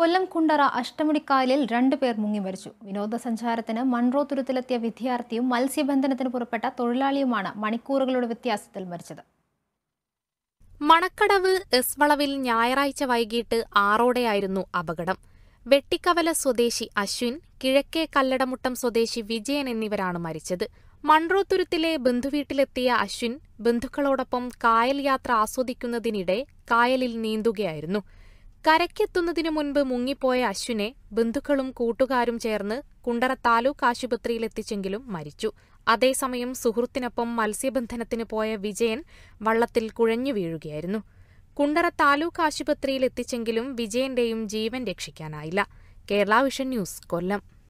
കൊല്ലം കുണ്ടറ അഷ്ടമുടിക്കായലിൽ രണ്ടുപേർ മുങ്ങി മരിച്ചു വിനോദസഞ്ചാരത്തിന് മൺറോ തുരുത്തിലെത്തിയ വിദ്യാർത്ഥിയും മത്സ്യബന്ധനത്തിന് പുറപ്പെട്ട തൊഴിലാളിയുമാണ് മണിക്കൂറുകളുടെ വ്യത്യാസത്തിൽ മരിച്ചത് മണക്കടവ് എസ് വളവിൽ ഞായറാഴ്ച വൈകിട്ട് ആറോടെയായിരുന്നു അപകടം വെട്ടിക്കവല സ്വദേശി അശ്വിൻ കിഴക്കേ കല്ലടമുട്ടം സ്വദേശി വിജയൻ എന്നിവരാണ് മരിച്ചത് മൺറോ തുരുത്തിലെ ബന്ധുവീട്ടിലെത്തിയ അശ്വിൻ ബന്ധുക്കളോടൊപ്പം കായൽ യാത്ര ആസ്വദിക്കുന്നതിനിടെ കായലിൽ നീന്തുകയായിരുന്നു കരയ്ക്കെത്തുന്നതിനു മുൻപ് മുങ്ങിപ്പോയ അശ്വിനെ ബന്ധുക്കളും കൂട്ടുകാരും ചേർന്ന് കുണ്ടറ താലൂക്ക് ആശുപത്രിയിലെത്തിച്ചെങ്കിലും മരിച്ചു അതേസമയം സുഹൃത്തിനൊപ്പം മത്സ്യബന്ധനത്തിന് പോയ വിജയൻ വള്ളത്തിൽ കുഴഞ്ഞു വീഴുകയായിരുന്നു കുണ്ടറ താലൂക്ക് ആശുപത്രിയിലെത്തിച്ചെങ്കിലും വിജയന്റെയും ജീവൻ രക്ഷിക്കാനായില്ല കേരള വിഷൻ ന്യൂസ് കൊല്ലം